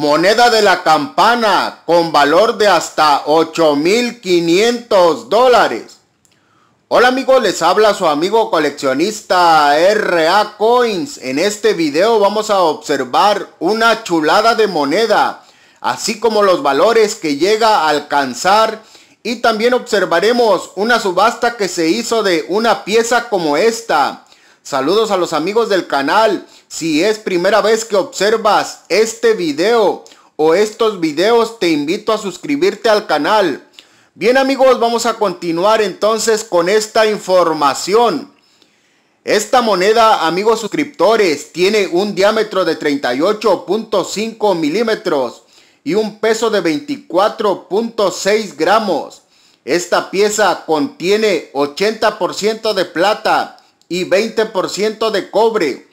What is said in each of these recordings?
moneda de la campana con valor de hasta 8.500 dólares. Hola amigos, les habla su amigo coleccionista RA Coins. En este video vamos a observar una chulada de moneda, así como los valores que llega a alcanzar y también observaremos una subasta que se hizo de una pieza como esta Saludos a los amigos del canal. Si es primera vez que observas este video o estos videos, te invito a suscribirte al canal. Bien amigos, vamos a continuar entonces con esta información. Esta moneda, amigos suscriptores, tiene un diámetro de 38.5 milímetros y un peso de 24.6 gramos. Esta pieza contiene 80% de plata y 20% de cobre.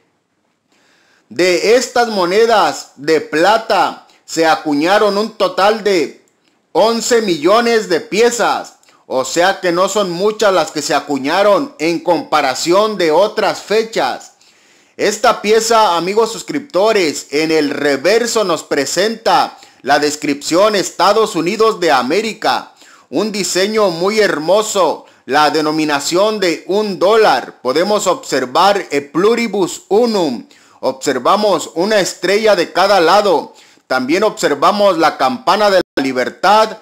De estas monedas de plata se acuñaron un total de 11 millones de piezas, o sea que no son muchas las que se acuñaron en comparación de otras fechas. Esta pieza, amigos suscriptores, en el reverso nos presenta la descripción Estados Unidos de América, un diseño muy hermoso la denominación de un dólar, podemos observar el pluribus unum, observamos una estrella de cada lado, también observamos la campana de la libertad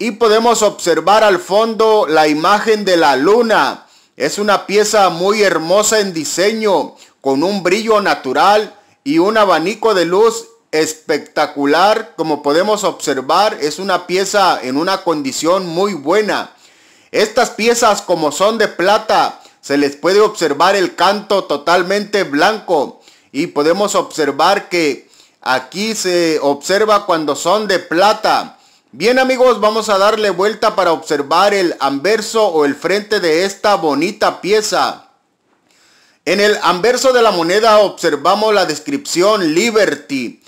y podemos observar al fondo la imagen de la luna. Es una pieza muy hermosa en diseño, con un brillo natural y un abanico de luz espectacular. Como podemos observar, es una pieza en una condición muy buena. Estas piezas como son de plata, se les puede observar el canto totalmente blanco y podemos observar que aquí se observa cuando son de plata. Bien amigos, vamos a darle vuelta para observar el anverso o el frente de esta bonita pieza. En el anverso de la moneda observamos la descripción Liberty,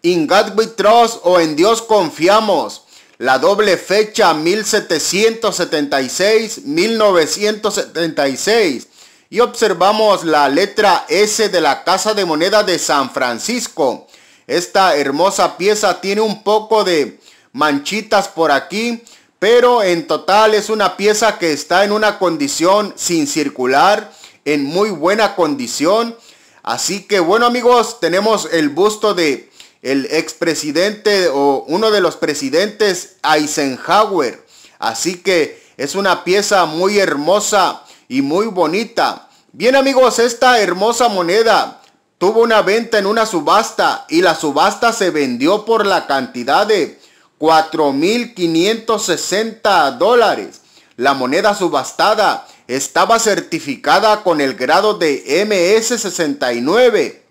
In God We Trust o En Dios Confiamos. La doble fecha 1776-1976. Y observamos la letra S de la Casa de Moneda de San Francisco. Esta hermosa pieza tiene un poco de manchitas por aquí. Pero en total es una pieza que está en una condición sin circular. En muy buena condición. Así que bueno amigos, tenemos el busto de el expresidente o uno de los presidentes Eisenhower. Así que es una pieza muy hermosa y muy bonita. Bien amigos, esta hermosa moneda tuvo una venta en una subasta y la subasta se vendió por la cantidad de 4.560 dólares. La moneda subastada estaba certificada con el grado de MS69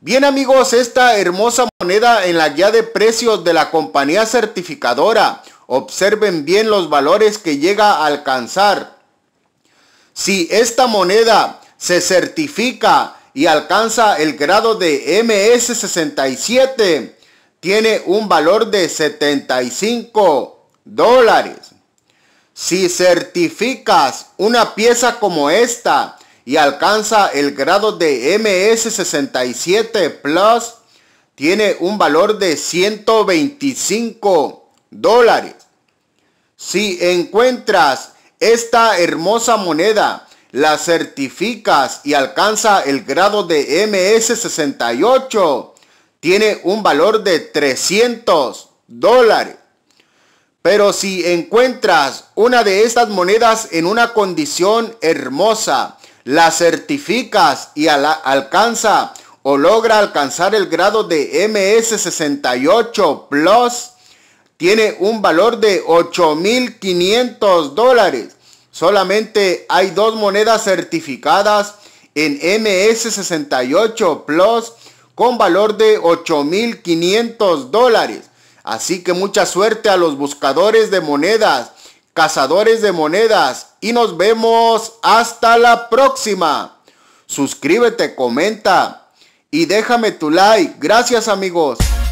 Bien amigos, esta hermosa moneda en la guía de precios de la compañía certificadora. Observen bien los valores que llega a alcanzar. Si esta moneda se certifica y alcanza el grado de MS67, tiene un valor de 75 dólares. Si certificas una pieza como esta y alcanza el grado de MS67 Plus, tiene un valor de 125 dólares. Si encuentras esta hermosa moneda, la certificas y alcanza el grado de MS68, tiene un valor de 300 dólares. Pero si encuentras una de estas monedas en una condición hermosa, la certificas y alcanza o logra alcanzar el grado de MS68 Plus, tiene un valor de 8.500 dólares. Solamente hay dos monedas certificadas en MS68 Plus con valor de 8.500 dólares. Así que mucha suerte a los buscadores de monedas cazadores de monedas y nos vemos hasta la próxima. Suscríbete, comenta y déjame tu like. Gracias amigos.